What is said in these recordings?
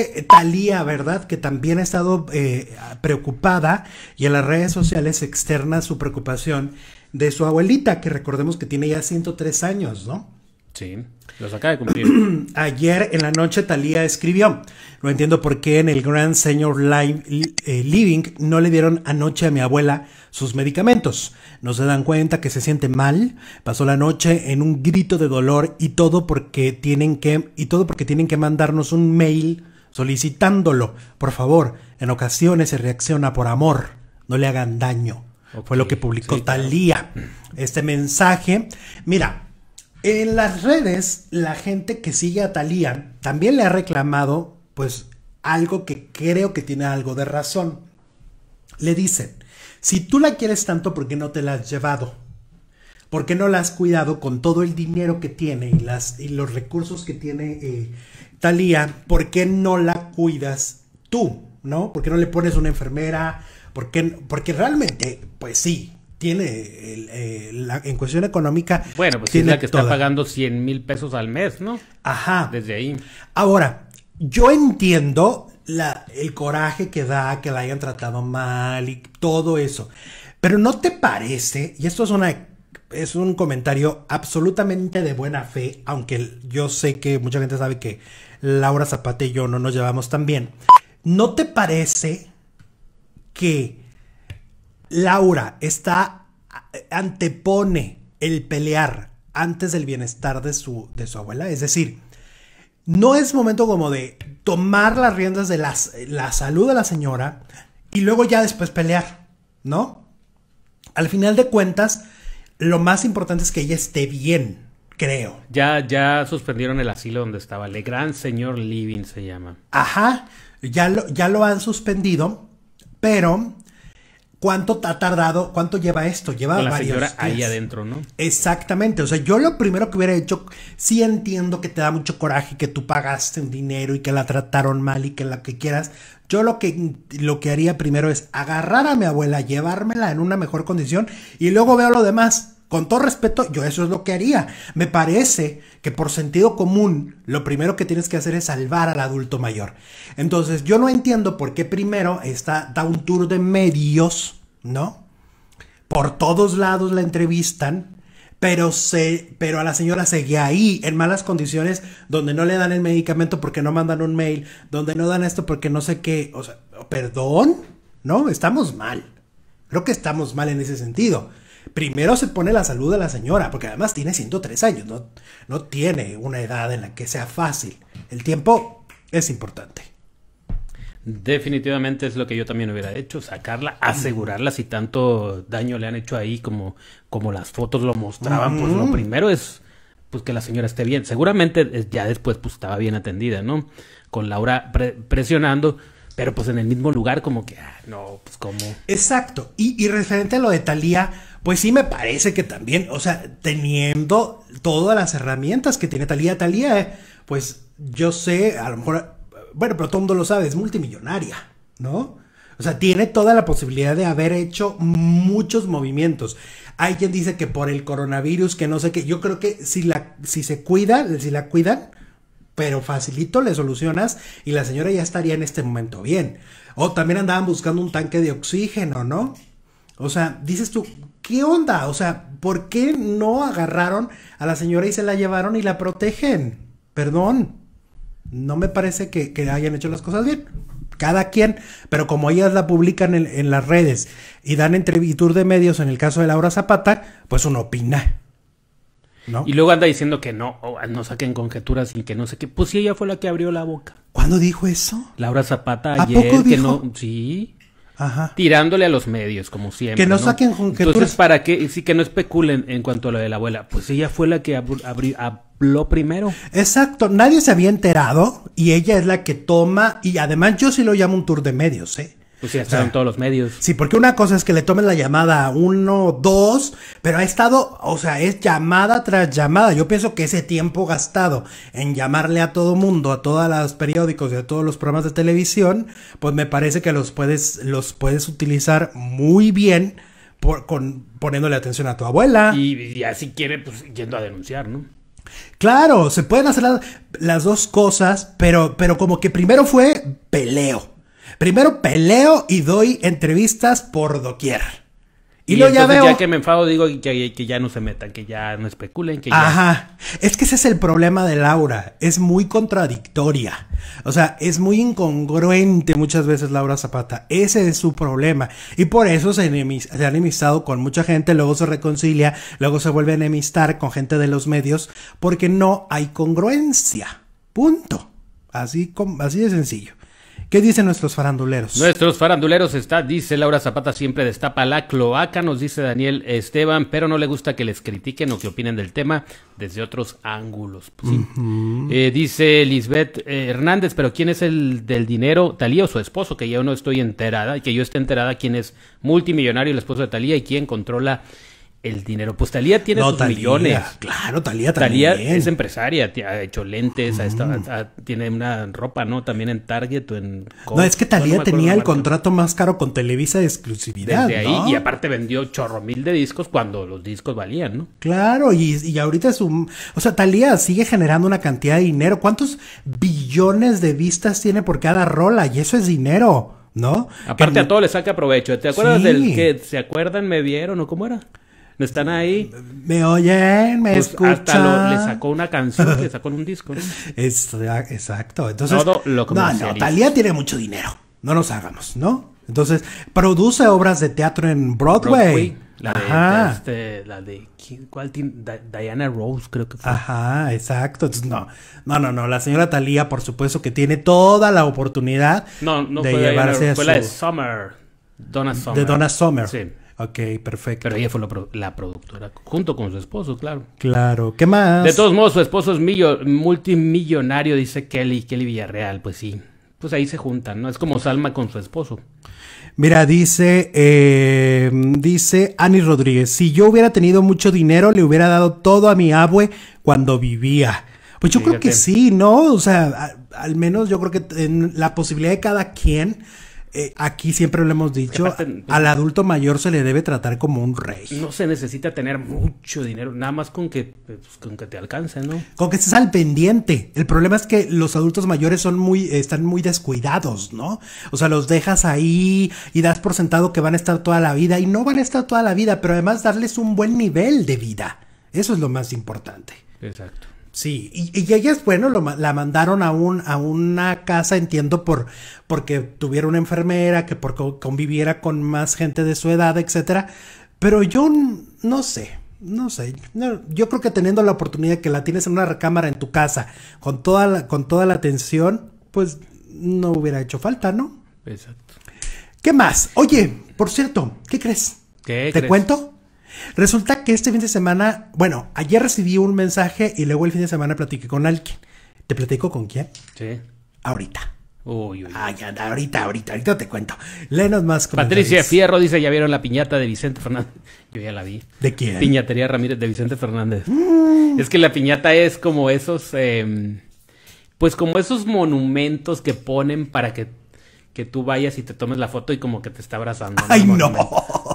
Eh, Talía, ¿verdad? Que también ha estado eh, preocupada y en las redes sociales externa su preocupación de su abuelita, que recordemos que tiene ya 103 años, ¿no? Sí, los acaba de cumplir. Ayer en la noche Talía escribió, no entiendo por qué en el Grand Senior eh, Living no le dieron anoche a mi abuela sus medicamentos. No se dan cuenta que se siente mal, pasó la noche en un grito de dolor y todo porque tienen que, y todo porque tienen que mandarnos un mail solicitándolo, por favor, en ocasiones se reacciona por amor, no le hagan daño. Fue lo que publicó Talía. Este mensaje, mira, en las redes la gente que sigue a Talía también le ha reclamado pues algo que creo que tiene algo de razón. Le dicen, si tú la quieres tanto, ¿por qué no te la has llevado? ¿Por qué no la has cuidado con todo el dinero que tiene y, las, y los recursos que tiene eh, Thalía? Talía? ¿Por qué no la cuidas tú? ¿No? ¿Por qué no le pones una enfermera? ¿Por qué, porque realmente, pues sí, tiene la, en cuestión económica. Bueno, pues tiene la que está pagando 100 mil pesos al mes, ¿no? Ajá. Desde ahí. Ahora, yo entiendo el coraje que da que la hayan tratado mal y todo eso. Pero no te parece, y esto es una es un comentario absolutamente de buena fe, aunque yo sé que mucha gente sabe que Laura Zapata y yo no nos llevamos tan bien. ¿No te parece que Laura está antepone el pelear antes del bienestar de su, de su abuela? Es decir, no es momento como de tomar las riendas de la salud de la señora y luego ya después pelear, ¿no? Al final de cuentas, lo más importante es que ella esté bien, creo. Ya, ya suspendieron el asilo donde estaba. Le Gran Señor Living se llama. Ajá, ya lo, ya lo han suspendido, pero ¿cuánto ha tardado? ¿Cuánto lleva esto? Lleva la varios señora ahí adentro, ¿no? Exactamente. O sea, yo lo primero que hubiera hecho, sí entiendo que te da mucho coraje que tú pagaste un dinero y que la trataron mal y que la que quieras. Yo lo que, lo que haría primero es agarrar a mi abuela, llevármela en una mejor condición y luego veo lo demás. Con todo respeto, yo eso es lo que haría. Me parece que por sentido común, lo primero que tienes que hacer es salvar al adulto mayor. Entonces, yo no entiendo por qué primero está, da un tour de medios, ¿no? Por todos lados la entrevistan, pero, se, pero a la señora seguía ahí, en malas condiciones, donde no le dan el medicamento porque no mandan un mail, donde no dan esto porque no sé qué. O sea, perdón, ¿no? Estamos mal. Creo que estamos mal en ese sentido primero se pone la salud de la señora, porque además tiene 103 años, no, no tiene una edad en la que sea fácil. El tiempo es importante. Definitivamente es lo que yo también hubiera hecho, sacarla, asegurarla si tanto daño le han hecho ahí como, como las fotos lo mostraban, pues lo primero es pues que la señora esté bien. Seguramente eh, ya después pues estaba bien atendida, ¿no? Con Laura presionando, pero pues en el mismo lugar como que, ah, no, pues cómo. Exacto, y, referente a lo de Thalía, pues sí me parece que también, o sea, teniendo todas las herramientas que tiene Talía, Talía, pues yo sé, a lo mejor, bueno, pero todo mundo lo sabe, es multimillonaria, ¿no? O sea, tiene toda la posibilidad de haber hecho muchos movimientos. Hay quien dice que por el coronavirus, que no sé qué, yo creo que si, la, si se cuida, si la cuidan, pero facilito le solucionas y la señora ya estaría en este momento bien. O también andaban buscando un tanque de oxígeno, ¿no? O sea, dices tú, ¿qué onda? O sea, ¿por qué no agarraron a la señora y se la llevaron y la protegen? Perdón. No me parece que, hayan hecho las cosas bien. Cada quien, pero como ellas la publican en, las redes y dan entrevistas de medios, en el caso de Laura Zapata, pues uno opina. Y luego anda diciendo que no, no saquen conjeturas y que no sé qué. Pues sí, ella fue la que abrió la boca. ¿Cuándo dijo eso? Laura Zapata ayer, que no, sí. Ajá. Tirándole a los medios, como siempre. Que no, saquen conjeturas. Entonces, para que, sí, que no especulen en cuanto a lo de la abuela. Pues ella fue la que habló primero. Exacto, nadie se había enterado y ella es la que toma, y además yo sí lo llamo un tour de medios, ¿eh? Pues sí, en todos los medios. Sí, porque una cosa es que le tomen la llamada uno, dos, pero ha estado, o sea, es llamada tras llamada. Yo pienso que ese tiempo gastado en llamarle a todo mundo, a todos los periódicos y a todos los programas de televisión, pues me parece que los puedes, los puedes utilizar muy bien poniéndole atención a tu abuela. Y, ya así quiere, pues yendo a denunciar, ¿no? Claro, se pueden hacer las, las dos cosas, pero, pero como que primero fue peleo. Primero peleo y doy entrevistas por doquier. Y, lo ya veo. Ya que me enfado, digo que, que, ya no se metan, que ya no especulen, que ya... Ajá. Es que ese es el problema de Laura. Es muy contradictoria. O sea, es muy incongruente muchas veces Laura Zapata. Ese es su problema. Y por eso se, se ha enemistado con mucha gente, luego se reconcilia, luego se vuelve a enemistar con gente de los medios, porque no hay congruencia. Punto. Así, así de sencillo. ¿Qué dicen nuestros faranduleros? Nuestros faranduleros está, dice Laura Zapata, siempre destapa la cloaca, nos dice Daniel Esteban, pero no le gusta que les critiquen o que opinen del tema desde otros ángulos. Pues eh, dice Lisbeth eh, Hernández, pero ¿quién es el del dinero? Talía o su esposo, que yo no estoy enterada, y que yo esté enterada quién es multimillonario el esposo de Talía y quién controla el dinero. Pues Talía tiene no, sus millones. Claro, Talía también. es empresaria, ha hecho lentes, mm. tiene una ropa, ¿no? También en Target o en. no, es que Talía tenía el contrato más caro con Televisa de exclusividad. ¿no? y aparte vendió chorro mil de discos cuando los discos valían, ¿no? Claro, y, ahorita es un. O sea, Talía sigue generando una cantidad de dinero. ¿Cuántos billones de vistas tiene por cada rola? Y eso es dinero. ¿No? Aparte a todo le saca provecho. ¿Te acuerdas del que se acuerdan me vieron o cómo era? no están ahí. Me oyen, me pues, escuchan. le sacó una canción, le sacó un disco. ¿no? exacto. Entonces, Todo lo no, no, Talía tiene mucho dinero. No nos hagamos, ¿no? Entonces, produce obras de teatro en Broadway. La de, este, la de ¿cuál Diana Rose, creo que fue. Ajá, exacto. no, no, no, no. La señora Talía, por supuesto, que tiene toda la oportunidad de llevarse a su... Fue de Summer. Donna Summer. De Donna Summer. Sí. Ok, perfecto. Pero ella fue la, productora, junto con su esposo, claro. Claro, ¿qué más? De todos modos, su esposo es multimillonario, dice Kelly, Kelly Villarreal, pues sí. Pues ahí se juntan, ¿no? Es como Salma con su esposo. Mira, dice, eh, dice Ani Rodríguez, si yo hubiera tenido mucho dinero, le hubiera dado todo a mi abue cuando vivía. Pues yo creo que sí, ¿no? O sea, al menos yo creo que en la posibilidad de cada quien eh, aquí siempre lo hemos dicho, al pues, adulto mayor se le debe tratar como un rey. No se necesita tener mucho dinero, nada más con que, pues, que te alcance, ¿no? Con que estés al pendiente. El problema es que los adultos mayores son muy, están muy descuidados, ¿no? O sea, los dejas ahí y das por sentado que van a estar toda la vida y no van a estar toda la vida, pero además darles un buen nivel de vida. Eso es lo más importante. Exacto. Sí, y, ella es bueno, la mandaron a, a una casa, entiendo, por porque tuviera una enfermera, que porque conviviera con más gente de su edad, etcétera. Pero yo no sé, no sé. yo creo que teniendo la oportunidad que la tienes en una recámara en tu casa, con toda la, con toda la atención, pues no hubiera hecho falta, ¿no? Exacto. ¿Qué más? Oye, por cierto, ¿qué crees? ¿Qué ¿Te cuento? Resulta que este fin de semana, bueno, ayer recibí un mensaje y luego el fin de semana platiqué con alguien. ¿Te platico con quién? Sí. Ahorita. Uy, uy. ahorita, ahorita, ahorita te cuento. Lenos más Patricia Fierro dice, ya vieron la piñata de Vicente Fernández. Yo ya la vi. ¿De quién? Piñatería Ramírez de Vicente Fernández. Mm. Es que la piñata es como esos, em, pues como esos monumentos que ponen para que que tú vayas y te tomes la foto y como que te está abrazando. ¡Ay, no!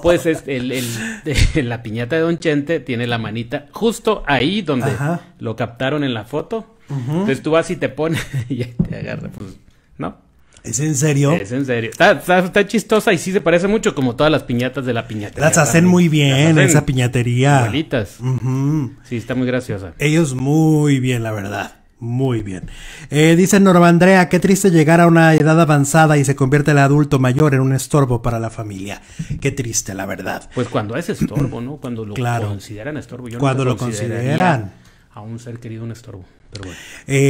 Pues es el, la piñata de Don Chente tiene la manita justo ahí donde lo captaron en la foto. Entonces tú vas y te pones y te agarra. Pues, ¿no? ¿Es en serio? Es en serio. Está, chistosa y sí se parece mucho como todas las piñatas de la piñatería. Las hacen muy bien, esa piñatería. Bolitas. Sí, está muy graciosa. Ellos muy bien, la verdad. Muy bien. Eh, dice Norma Andrea, qué triste llegar a una edad avanzada y se convierte el adulto mayor en un estorbo para la familia. Qué triste, la verdad. Pues cuando es estorbo, ¿no? Cuando lo consideran estorbo. cuando lo consideran. A un ser querido un estorbo. Pero bueno. Eh,